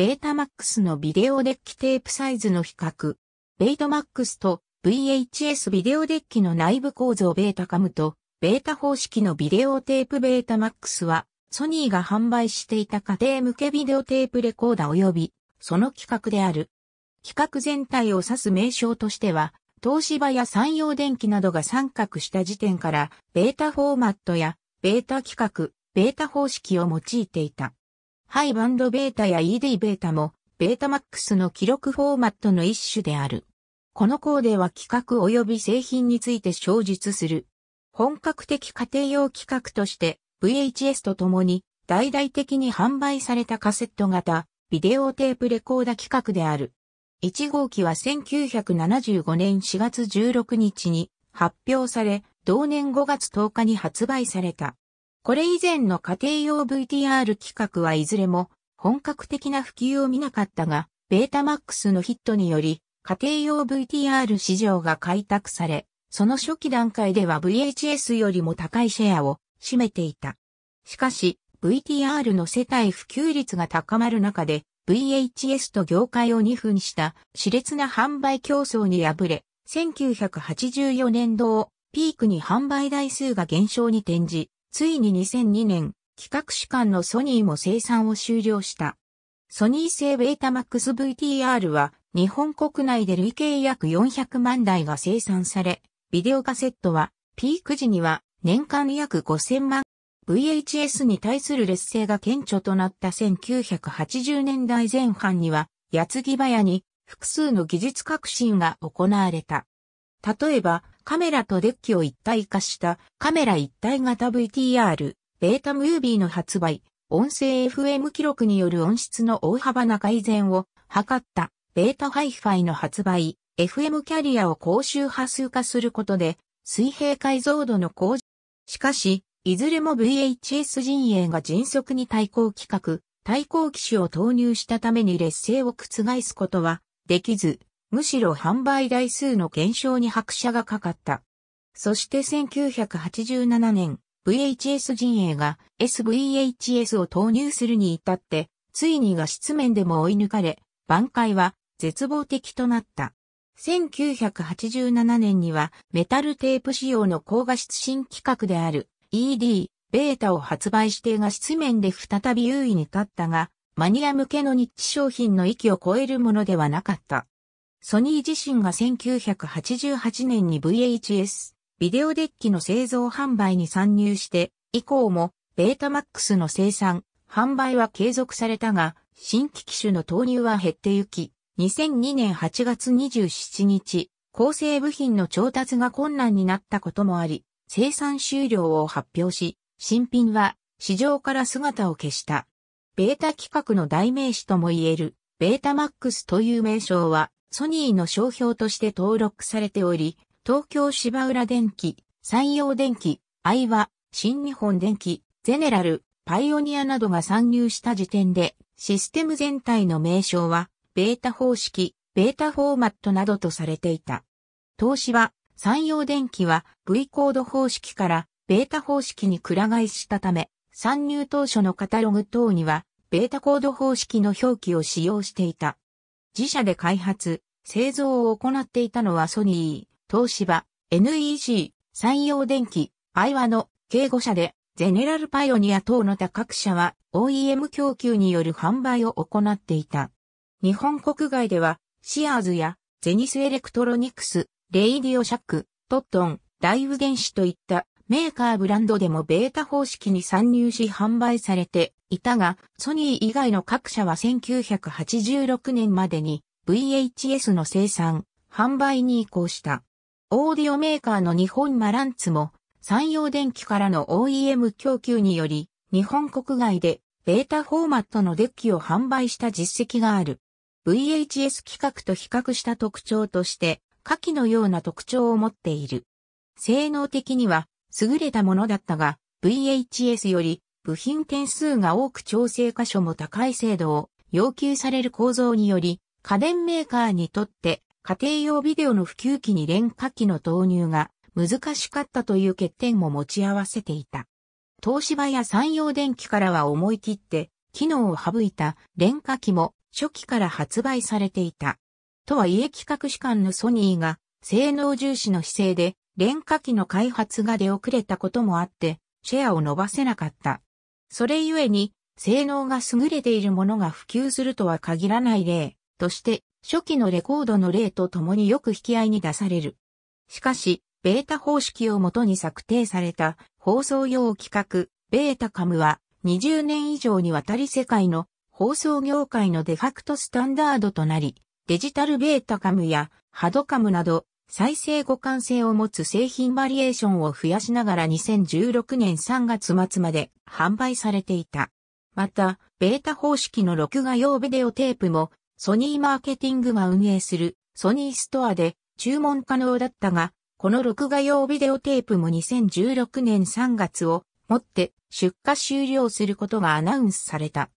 ベータマックスのビデオデッキテープサイズの比較。ベイトマックスと VHS ビデオデッキの内部構造ベータカムとベータ方式のビデオテープベータマックスはソニーが販売していた家庭向けビデオテープレコーダー及びその規格である。規格全体を指す名称としては東芝や山陽電機などが参画した時点からベータフォーマットやベータ規格、ベータ方式を用いていた。ハイバンドベータや ED ベータも、ベータマックスの記録フォーマットの一種である。このコーデは企画及び製品について詳述する。本格的家庭用企画として VHS と共に大々的に販売されたカセット型ビデオテープレコーダ企画である。1号機は1975年4月16日に発表され、同年5月10日に発売された。これ以前の家庭用 VTR 企画はいずれも本格的な普及を見なかったが、ベータマックスのヒットにより、家庭用 VTR 市場が開拓され、その初期段階では VHS よりも高いシェアを占めていた。しかし、VTR の世帯普及率が高まる中で、VHS と業界を二分した熾烈な販売競争に敗れ、1984年度をピークに販売台数が減少に転じ、ついに2002年、企画主管のソニーも生産を終了した。ソニー製ベータマックス VTR は日本国内で累計約400万台が生産され、ビデオカセットはピーク時には年間約5000万 VHS に対する劣勢が顕著となった1980年代前半には、矢継ぎ早に複数の技術革新が行われた。例えば、カメラとデッキを一体化したカメラ一体型 VTR、ベータムービーの発売、音声 FM 記録による音質の大幅な改善を図った、ベータハイファイの発売、FM キャリアを高周波数化することで、水平解像度の向上。しかし、いずれも VHS 陣営が迅速に対抗企画、対抗機種を投入したために劣勢を覆すことはできず、むしろ販売台数の減少に拍車がかかった。そして1987年、VHS 陣営が SVHS を投入するに至って、ついに画質面でも追い抜かれ、挽回は絶望的となった。1987年にはメタルテープ仕様の高画質新規格である ED、ベータを発売して画質面で再び優位に立ったが、マニア向けのニッチ商品の域を超えるものではなかった。ソニー自身が1988年に VHS、ビデオデッキの製造販売に参入して、以降も、ベータマックスの生産、販売は継続されたが、新機種の投入は減ってゆき、2002年8月27日、構成部品の調達が困難になったこともあり、生産終了を発表し、新品は市場から姿を消した。ベータ規格の代名詞とも言える、ベータマックスという名称は、ソニーの商標として登録されており、東京芝浦電機、山陽電機、愛和、新日本電機、ゼネラル、パイオニアなどが参入した時点で、システム全体の名称は、ベータ方式、ベータフォーマットなどとされていた。東芝、山陽電機は V コード方式からベータ方式にくら替えしたため、参入当初のカタログ等には、ベータコード方式の表記を使用していた。自社で開発、製造を行っていたのはソニー、東芝、NEC、山陽電機、アイワの計5社で、ゼネラルパイオニア等の他各社は OEM 供給による販売を行っていた。日本国外では、シアーズやゼニスエレクトロニクス、レイディオシャック、トットン、ライブ電子といったメーカーブランドでもベータ方式に参入し販売されていたが、ソニー以外の各社は1986年までに VHS の生産、販売に移行した。オーディオメーカーの日本マランツも、産業電機からの OEM 供給により、日本国外でベータフォーマットのデッキを販売した実績がある。VHS 規格と比較した特徴として、下記のような特徴を持っている。性能的には優れたものだったが、VHS より部品点数が多く調整箇所も高い精度を要求される構造により、家電メーカーにとって家庭用ビデオの普及期に廉価機の導入が難しかったという欠点も持ち合わせていた。東芝や山陽電機からは思い切って、機能を省いた廉価機も初期から発売されていた。とはいえ企画士官のソニーが性能重視の姿勢で廉価機の開発が出遅れたこともあって、シェアを伸ばせなかった。それゆえに、性能が優れているものが普及するとは限らない例として、初期のレコードの例とともによく引き合いに出される。しかし、ベータ方式をもとに策定された放送用規格、ベータカムは20年以上にわたり世界の放送業界のデファクトスタンダードとなり、デジタルベータカムやハドカムなど再生互換性を持つ製品バリエーションを増やしながら2016年3月末まで販売されていた。また、ベータ方式の録画用ビデオテープも、ソニーマーケティングが運営するソニーストアで注文可能だったが、この録画用ビデオテープも2016年3月をもって出荷終了することがアナウンスされた。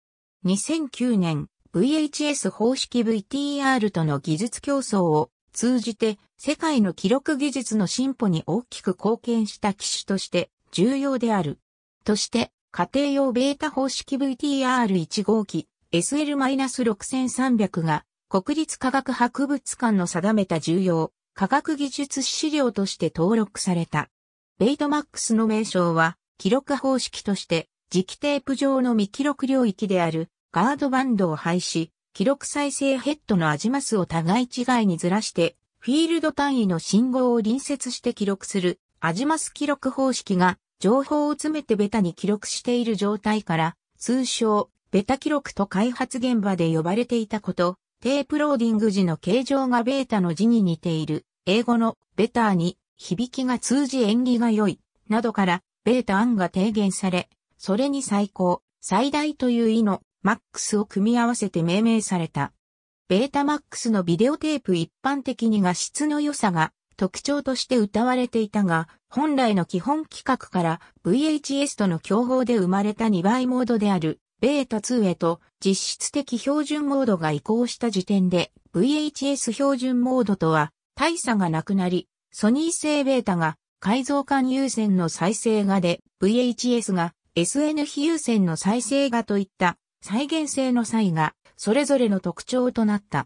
2009年、VHS 方式 VTR との技術競争を通じて世界の記録技術の進歩に大きく貢献した機種として重要である。として、家庭用ベータ方式 VTR1 号機 SL-6300 が国立科学博物館の定めた重要科学技術資料として登録された。ベイトマックスの名称は記録方式として磁気テープ上の未記録領域であるガードバンドを廃止、記録再生ヘッドのアジマスを互い違いにずらして、フィールド単位の信号を隣接して記録する、アジマス記録方式が、情報を詰めてベタに記録している状態から、通称、ベタ記録と開発現場で呼ばれていたこと、テープローディング時の形状がベータの字に似ている、英語のベターに響きが通じ縁起が良い、などから、ベータ案が提言され、それに最高、最大という意のマックスを組み合わせて命名された。ベータマックスのビデオテープ一般的に画質の良さが特徴として歌われていたが、本来の基本規格から VHS との競合で生まれた2倍モードであるベータ2へと実質的標準モードが移行した時点で VHS 標準モードとは大差がなくなり、ソニー製ベータが改造管優先の再生画で VHS が SN 非優先の再生画といった再現性の際が、それぞれの特徴となった。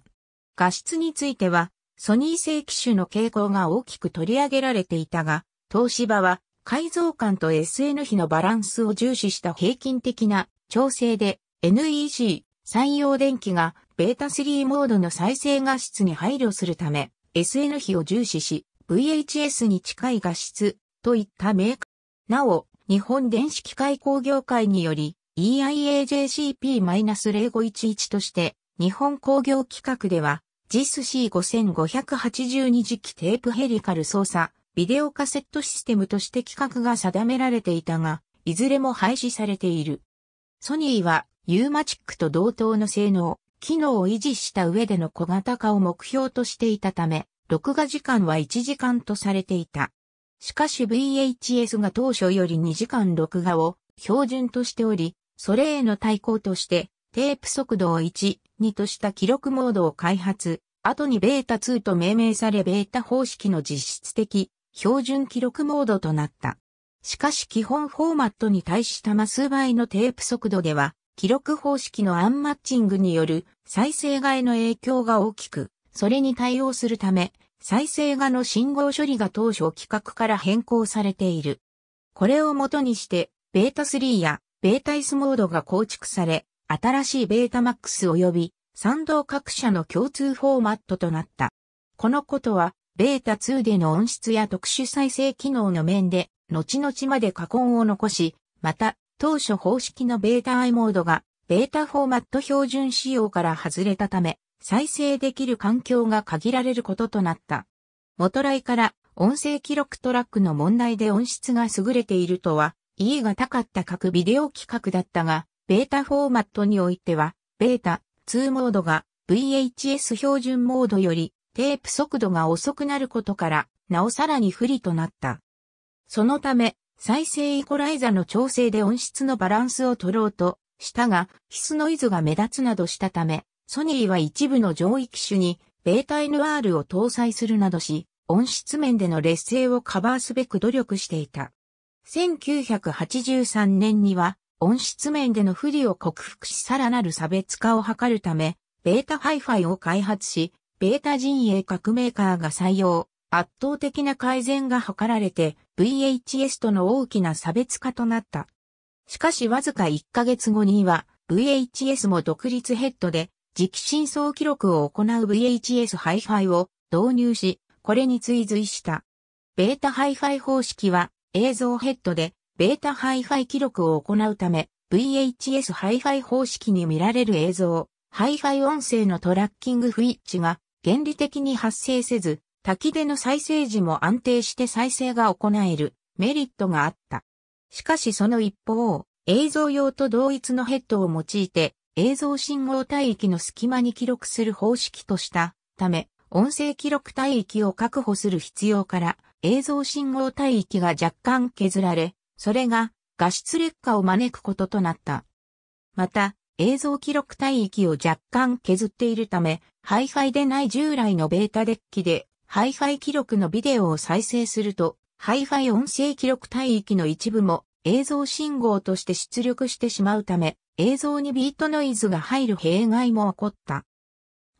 画質については、ソニー製機種の傾向が大きく取り上げられていたが、東芝は改造感と SN 比のバランスを重視した平均的な調整で NEC 採用電気がベータ3モードの再生画質に配慮するため SN 比を重視し VHS に近い画質といったメーカー。なお、日本電子機械工業会により EIAJCP-0511 として、日本工業規格では、JIS C5582 次期テープヘリカル操作、ビデオカセットシステムとして規格が定められていたが、いずれも廃止されている。ソニーは、ユーマチックと同等の性能、機能を維持した上での小型化を目標としていたため、録画時間は1時間とされていた。しかし VHS が当初より2時間録画を標準としており、それへの対抗として、テープ速度を1、2とした記録モードを開発、後にベータ2と命名されベータ方式の実質的標準記録モードとなった。しかし基本フォーマットに対したマ数倍のテープ速度では、記録方式のアンマッチングによる再生画への影響が大きく、それに対応するため、再生画の信号処理が当初規格から変更されている。これをもとにして、ベータ3やベータイスモードが構築され、新しいベータマックス及び賛同各社の共通フォーマットとなった。このことは、ベータ2での音質や特殊再生機能の面で、後々まで過根を残し、また、当初方式のベータ i モードが、ベータフォーマット標準仕様から外れたため、再生できる環境が限られることとなった。元来から音声記録トラックの問題で音質が優れているとは E が高かった各ビデオ規格だったが、ベータフォーマットにおいては、ベータ2モードが VHS 標準モードよりテープ速度が遅くなることから、なおさらに不利となった。そのため、再生イコライザの調整で音質のバランスを取ろうとしたが、ヒスノイズが目立つなどしたため、ソニーは一部の上位機種に、ベータ NR を搭載するなどし、音質面での劣勢をカバーすべく努力していた。1983年には、音質面での不利を克服しさらなる差別化を図るため、ベータハイファイを開発し、ベータ陣営各メーカーが採用、圧倒的な改善が図られて、VHS との大きな差別化となった。しかしわずか1ヶ月後には、VHS も独立ヘッドで、磁気真相記録を行う VHS ハイファイを導入し、これに追随した。ベータハイファイ方式は映像ヘッドでベータハイファイ記録を行うため VHS ハイファイ方式に見られる映像、ハイファイ音声のトラッキング不一致が原理的に発生せず、滝での再生時も安定して再生が行えるメリットがあった。しかしその一方、映像用と同一のヘッドを用いて映像信号帯域の隙間に記録する方式としたため、音声記録帯域を確保する必要から映像信号帯域が若干削られ、それが画質劣化を招くこととなった。また、映像記録帯域を若干削っているため、Hi-Fi でない従来のベータデッキで、Hi-Fi 記録のビデオを再生すると、Hi-Fi 音声記録帯域の一部も映像信号として出力してしまうため、映像にビートノイズが入る弊害も起こった。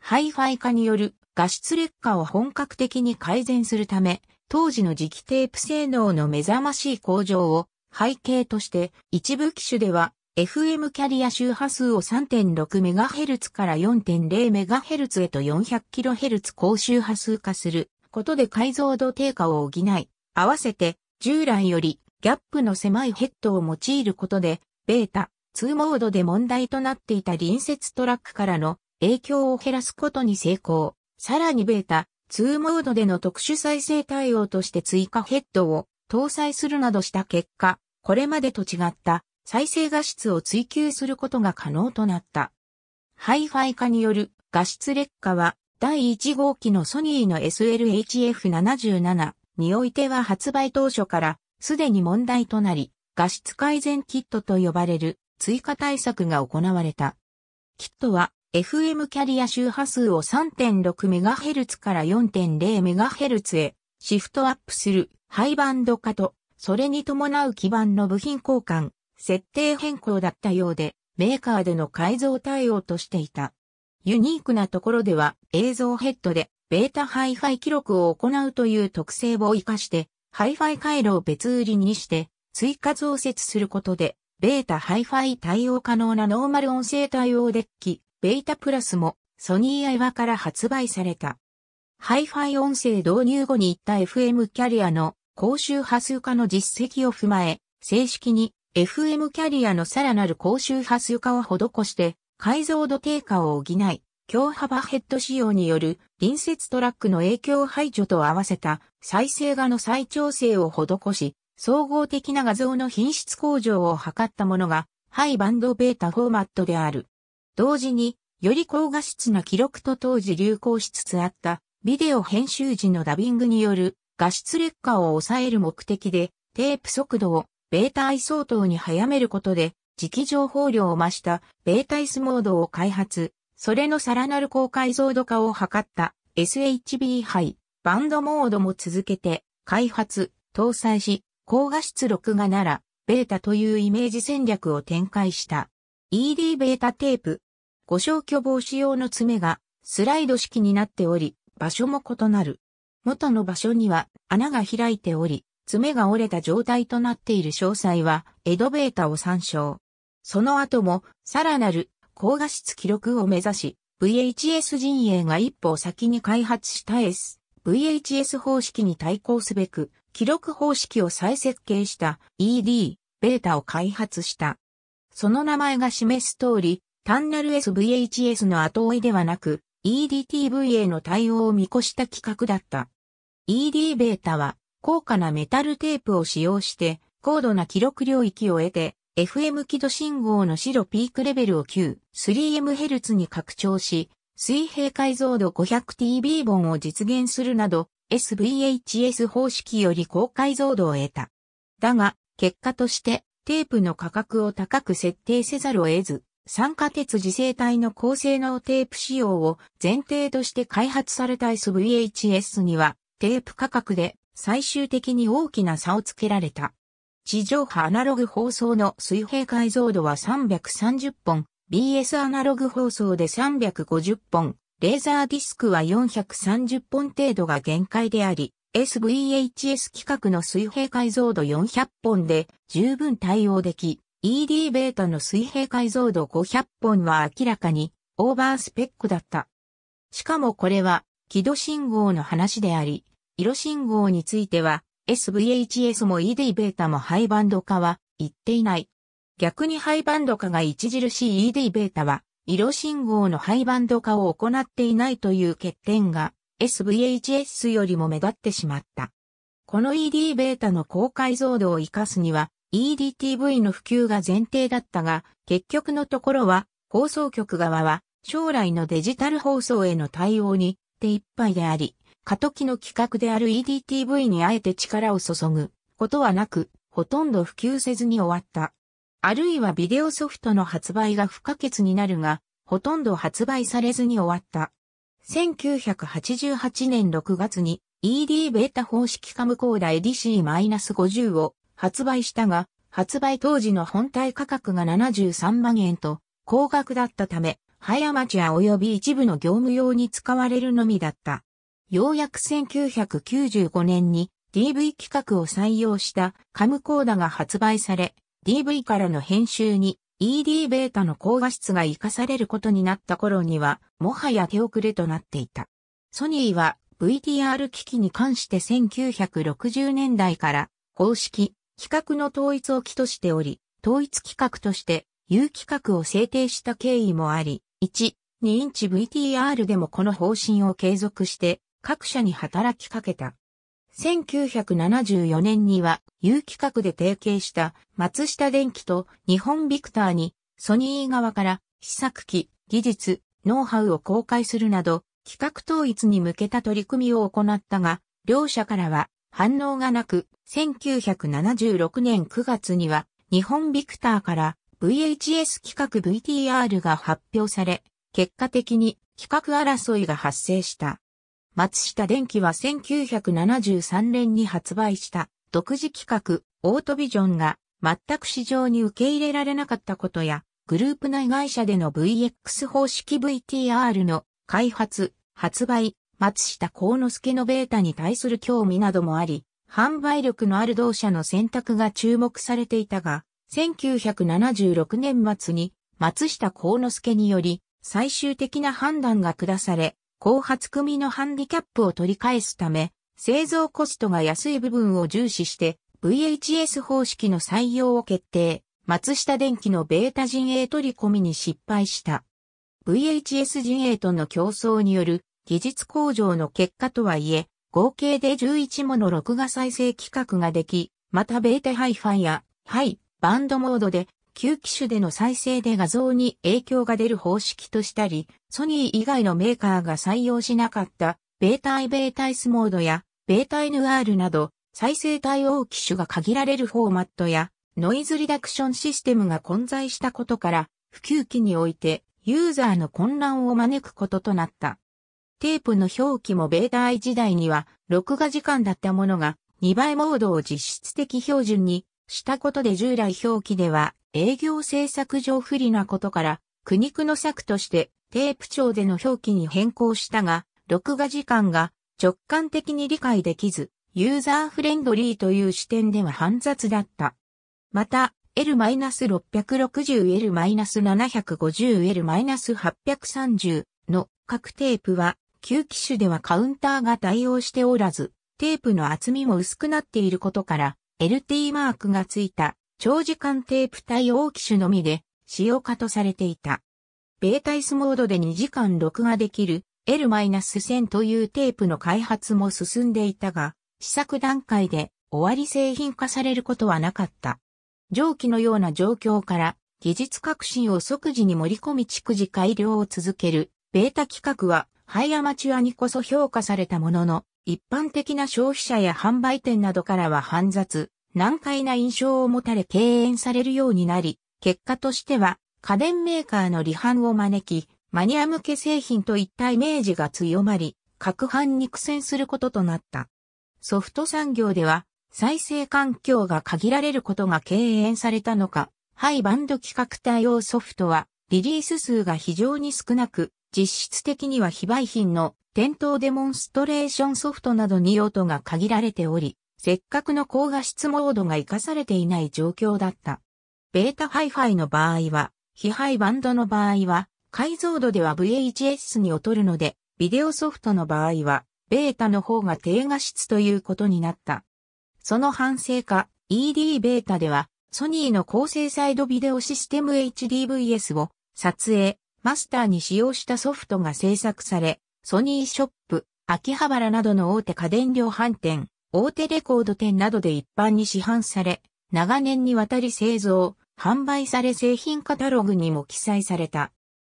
Hi-Fi 化による画質劣化を本格的に改善するため、当時の磁気テープ性能の目覚ましい向上を背景として一部機種では FM キャリア周波数を 3.6MHz から 4.0MHz へと 400kHz 高周波数化することで解像度低下を補い、合わせて従来よりギャップの狭いヘッドを用いることで、ベータ、2モードで問題となっていた隣接トラックからの影響を減らすことに成功。さらにベータ、2モードでの特殊再生対応として追加ヘッドを搭載するなどした結果、これまでと違った再生画質を追求することが可能となった。Hi-Fi 化による画質劣化は第1号機のソニーの SLHF77 においては発売当初からすでに問題となり、画質改善キットと呼ばれる追加対策が行われた。キットは FM キャリア周波数を 3.6MHz から 4.0MHz へシフトアップするハイバンド化と、それに伴う基板の部品交換、設定変更だったようで、メーカーでの改造対応としていた。ユニークなところでは映像ヘッドでベータハイファイ記録を行うという特性を活かして、ハイファイ回路を別売りにして追加増設することで、ベータハイファイ対応可能なノーマル音声対応デッキ、ベータプラスもソニーアイワから発売された。ハイファイ音声導入後に行った FM キャリアの高周波数化の実績を踏まえ、正式に FM キャリアのさらなる高周波数化を施して解像度低下を補い、強幅ヘッド仕様による隣接トラックの影響排除と合わせた再生画の再調整を施し、総合的な画像の品質向上を図ったものが、ハイバンドベータフォーマットである。同時に、より高画質な記録と当時流行しつつあった、ビデオ編集時のダビングによる画質劣化を抑える目的で、テープ速度をベータイ相当に早めることで、磁気情報量を増したベータイスモードを開発、それのさらなる高解像度化を図った SHB ハイバンドモードも続けて開発、搭載し、高画質録画なら、ベータというイメージ戦略を展開した。ED ベータテープ、誤消去防止用の爪がスライド式になっており、場所も異なる。元の場所には穴が開いており、爪が折れた状態となっている詳細は、エドベータを参照。その後も、さらなる高画質記録を目指し、VHS 陣営が一歩先に開発した S、VHS 方式に対抗すべく、記録方式を再設計した ED、ベータを開発した。その名前が示す通り、単なる SVHS の後追いではなく、EDTV への対応を見越した企画だった。ED ベータは、高価なメタルテープを使用して、高度な記録領域を得て、FM 軌道信号の白ピークレベルを 9.3MHz に拡張し、水平解像度 500TB 本を実現するなど、SVHS 方式より高解像度を得た。だが、結果として、テープの価格を高く設定せざるを得ず、酸化鉄自生体の高性能テープ仕様を前提として開発された SVHS にはテープ価格で最終的に大きな差をつけられた。地上波アナログ放送の水平解像度は330本、BS アナログ放送で350本、レーザーディスクは430本程度が限界であり、SVHS 規格の水平解像度400本で十分対応でき、ED ベータの水平解像度500本は明らかにオーバースペックだった。しかもこれは軌道信号の話であり、色信号については SVHS も ED ベータもハイバンド化は言っていない。逆にハイバンド化が著しい ED ベータは色信号のハイバンド化を行っていないという欠点が SVHS よりも目立ってしまった。この ED ベータの高解像度を活かすには EDTV の普及が前提だったが、結局のところは、放送局側は、将来のデジタル放送への対応に手一杯であり、過渡期の企画である EDTV にあえて力を注ぐことはなく、ほとんど普及せずに終わった。あるいはビデオソフトの発売が不可欠になるが、ほとんど発売されずに終わった。1988年6月に ED ベータ方式カムコーダエディシー -50 を発売したが、発売当時の本体価格が73万円と高額だったため、ハイアマチュア及び一部の業務用に使われるのみだった。ようやく1995年に DV 規格を採用したカムコーダが発売され、DV からの編集に ED ベータの高画質が活かされることになった頃には、もはや手遅れとなっていた。ソニーは VTR 機器に関して1960年代から公式企画の統一を起としており、統一規格として、有規格を制定した経緯もあり、1、2インチ VTR でもこの方針を継続して、各社に働きかけた。1974年には、有規格で提携した松下電機と日本ビクターに、ソニー側から試作機、技術、ノウハウを公開するなど、企画統一に向けた取り組みを行ったが、両社からは反応がなく、1976年9月には、日本ビクターから VHS 企画 VTR が発表され、結果的に企画争いが発生した。松下電機は1973年に発売した独自企画オートビジョンが全く市場に受け入れられなかったことやグループ内会社での VX 方式 VTR の開発、発売、松下幸之助のベータに対する興味などもあり、販売力のある同社の選択が注目されていたが、1976年末に松下幸之助により最終的な判断が下され、後発組のハンディキャップを取り返すため、製造コストが安い部分を重視して VHS 方式の採用を決定。松下電機のベータ陣営取り込みに失敗した。VHS 陣営との競争による技術向上の結果とはいえ、合計で11もの録画再生規格ができ、またベータハイファイや、ハイ、バンドモードで、旧機種での再生で画像に影響が出る方式としたり、ソニー以外のメーカーが採用しなかった、ベータイベータ S モードや、ベータ NR など、再生対応機種が限られるフォーマットや、ノイズリダクションシステムが混在したことから、普及期において、ユーザーの混乱を招くこととなった。テープの表記もベータ愛時代には、録画時間だったものが、2倍モードを実質的標準にしたことで従来表記では、営業制作上不利なことから、苦肉の策としてテープ帳での表記に変更したが、録画時間が直感的に理解できず、ユーザーフレンドリーという視点では煩雑だった。また、L-660L-750L-830 の各テープは旧機種ではカウンターが対応しておらず、テープの厚みも薄くなっていることから、LT マークがついた長時間テープ対応機種のみで使用可とされていた。ベータイスモードで2時間録画できる L-1000 というテープの開発も進んでいたが、試作段階で終わり製品化されることはなかった。上記のような状況から、技術革新を即時に盛り込み逐次改良を続ける、ベータ企画はハイアマチュアにこそ評価されたものの、一般的な消費者や販売店などからは煩雑、難解な印象を持たれ敬遠されるようになり、結果としては家電メーカーの離反を招き、マニア向け製品といったイメージが強まり、各販に苦戦することとなった。ソフト産業では、再生環境が限られることが敬遠されたのか、ハイバンド企画対応ソフトは、リリース数が非常に少なく、実質的には非売品の店頭デモンストレーションソフトなどに用途が限られており、せっかくの高画質モードが活かされていない状況だった。ベータハイファイの場合は、非ハイバンドの場合は、解像度では VHS に劣るので、ビデオソフトの場合は、ベータの方が低画質ということになった。その反省か、ED ベータでは、ソニーの高精細度ビデオシステム HDVS を撮影、マスターに使用したソフトが制作され、ソニーショップ、秋葉原などの大手家電量販店、大手レコード店などで一般に市販され、長年にわたり製造、販売され製品カタログにも記載された。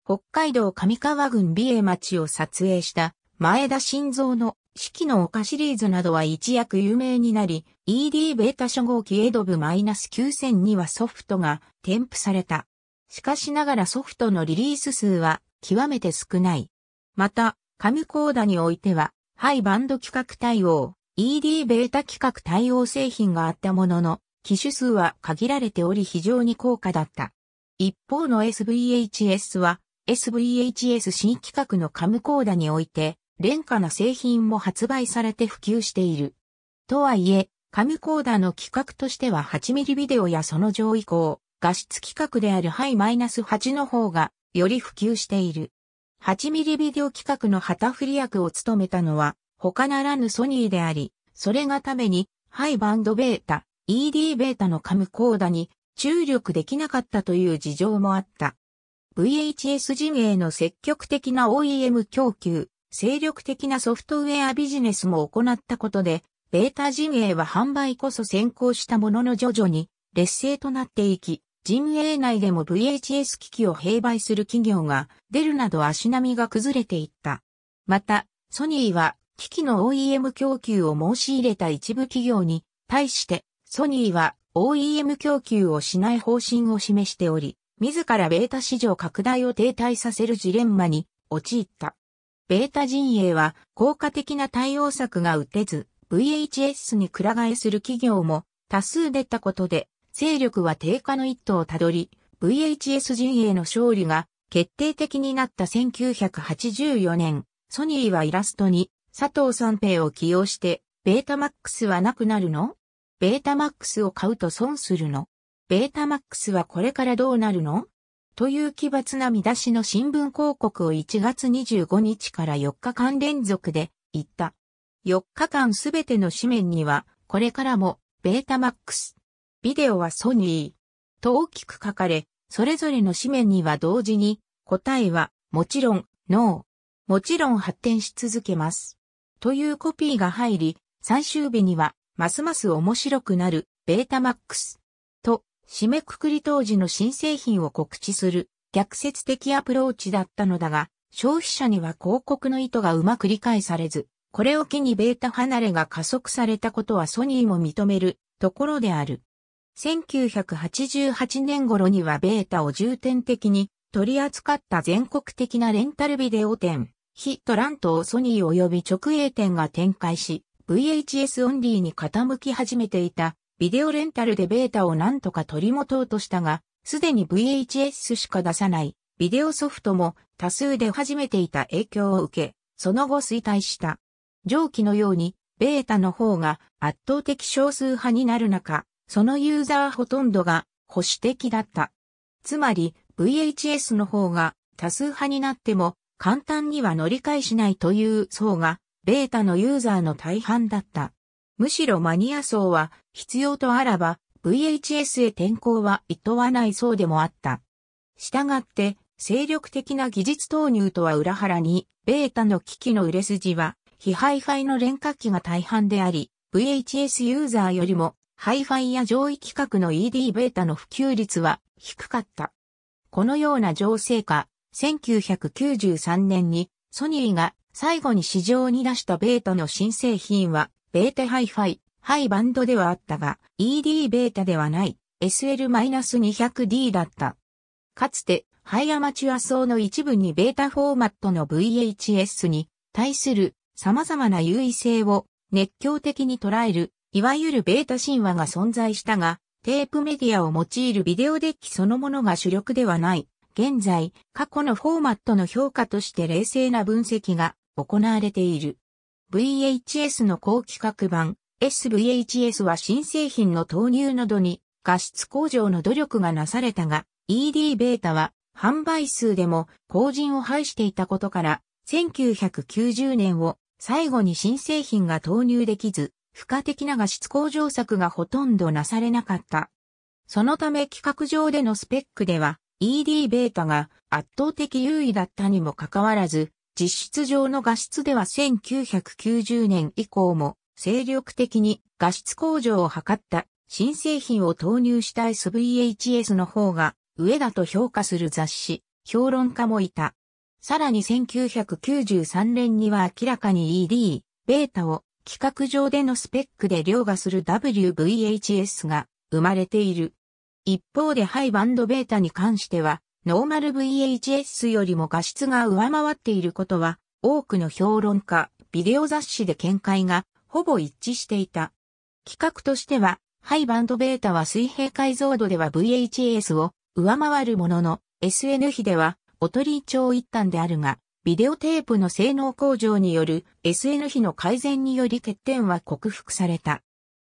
北海道上川郡美瑛町を撮影した前田晋三の四季の丘シリーズなどは一躍有名になり、ED ベータ初号機エドブ9 0 0 0にはソフトが添付された。しかしながらソフトのリリース数は極めて少ない。また、カムコーダにおいては、ハイバンド規格対応、ED ベータ規格対応製品があったものの、機種数は限られており非常に高価だった。一方の SVHS は、SVHS 新規格のカムコーダにおいて、廉価な製品も発売されて普及している。とはいえ、カムコーダの規格としては8ミリビデオやその上以降、画質規格であるハイイマナス8の方がより普及している。8ミリビデオ規格の旗振り役を務めたのは他ならぬソニーであり、それがためにハイバンドベータ、ED ベータのカムコーダに注力できなかったという事情もあった。VHS 陣営の積極的な OEM 供給、精力的なソフトウェアビジネスも行ったことで、ベータ陣営は販売こそ先行したものの徐々に劣勢となっていき、陣営内でも VHS 機器を併売する企業が出るなど足並みが崩れていった。また、ソニーは機器の OEM 供給を申し入れた一部企業に対して、ソニーは OEM 供給をしない方針を示しており、自らベータ市場拡大を停滞させるジレンマに陥った。ベータ陣営は効果的な対応策が打てず、VHS にくら替えする企業も多数出たことで勢力は低下の一途をたどり、VHS 陣営の勝利が決定的になった1984年、ソニーはイラストに佐藤三平を起用して、ベータマックスはなくなるのベータマックスを買うと損するのベータマックスはこれからどうなるのという奇抜な見出しの新聞広告を1月25日から4日間連続で言った。4日間すべての紙面には、これからも、ベータマックス、ビデオはソニーと大きく書かれ、それぞれの紙面には同時に答えはもちろんノー。もちろん発展し続けます。というコピーが入り、最終日にはますます面白くなるベータマックスと締めくくり当時の新製品を告知する逆説的アプローチだったのだが、消費者には広告の意図がうまく理解されず、これを機にベータ離れが加速されたことはソニーも認めるところである。1988年頃にはベータを重点的に取り扱った全国的なレンタルビデオ店、ヒトラントをソニー及び直営店が展開し、VHS オンリーに傾き始めていたビデオレンタルでベータを何とか取り持とうとしたが、すでに VHS しか出さないビデオソフトも多数で始めていた影響を受け、その後衰退した。上記のように、ベータの方が圧倒的少数派になる中、そのユーザーほとんどが保守的だった。つまり VHS の方が多数派になっても簡単には乗り換えしないという層がベータのユーザーの大半だった。むしろマニア層は必要とあらば VHS へ転向は厭わない層でもあった。したがって精力的な技術投入とは裏腹にベータの機器の売れ筋は非ハイファイの廉価機が大半であり VHS ユーザーよりもハイファイや上位規格の ED ベータの普及率は低かった。このような情勢下、1993年にソニーが最後に市場に出したベータの新製品は、ベータハイファイ、ハイバンドではあったが、ED ベータではない SL-200D だった。かつて、ハイアマチュア層の一部にベータフォーマットの VHS に対する様々な優位性を熱狂的に捉えるいわゆるベータ神話が存在したが、テープメディアを用いるビデオデッキそのものが主力ではない。現在、過去のフォーマットの評価として冷静な分析が行われている。VHS の高規格版 SVHS は新製品の投入などに画質向上の努力がなされたが、ED ベータは販売数でも後陣を排していたことから、1990年を最後に新製品が投入できず、付加的な画質向上策がほとんどなされなかった。そのため企画上でのスペックでは ED ベータが圧倒的優位だったにもかかわらず、実質上の画質では1990年以降も精力的に画質向上を図った新製品を投入した SVHS の方が上だと評価する雑誌、評論家もいた。さらに1993年には明らかに ED、ベータを規格上でのスペックで凌駕する WVHS が生まれている。一方でハイバンドベータに関しては、ノーマル VHS よりも画質が上回っていることは、多くの評論家、ビデオ雑誌で見解がほぼ一致していた。規格としては、ハイバンドベータは水平解像度では VHS を上回るものの、SN 比では、おとり一長一端であるが、ビデオテープの性能向上による SN 比の改善により欠点は克服された。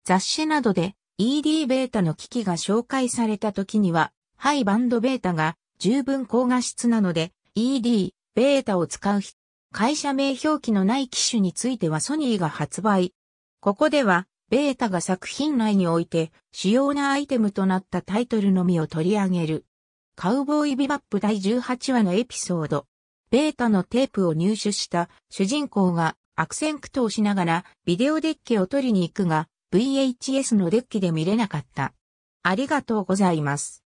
雑誌などで ED ベータの機器が紹介された時には、ハイバンドベータが十分高画質なので ED ベータを使う会社名表記のない機種についてはソニーが発売。ここではベータが作品内において主要なアイテムとなったタイトルのみを取り上げる。カウボーイビバップ第18話のエピソードベータのテープを入手した主人公が悪戦苦闘しながらビデオデッキを取りに行くが VHS のデッキで見れなかった。ありがとうございます。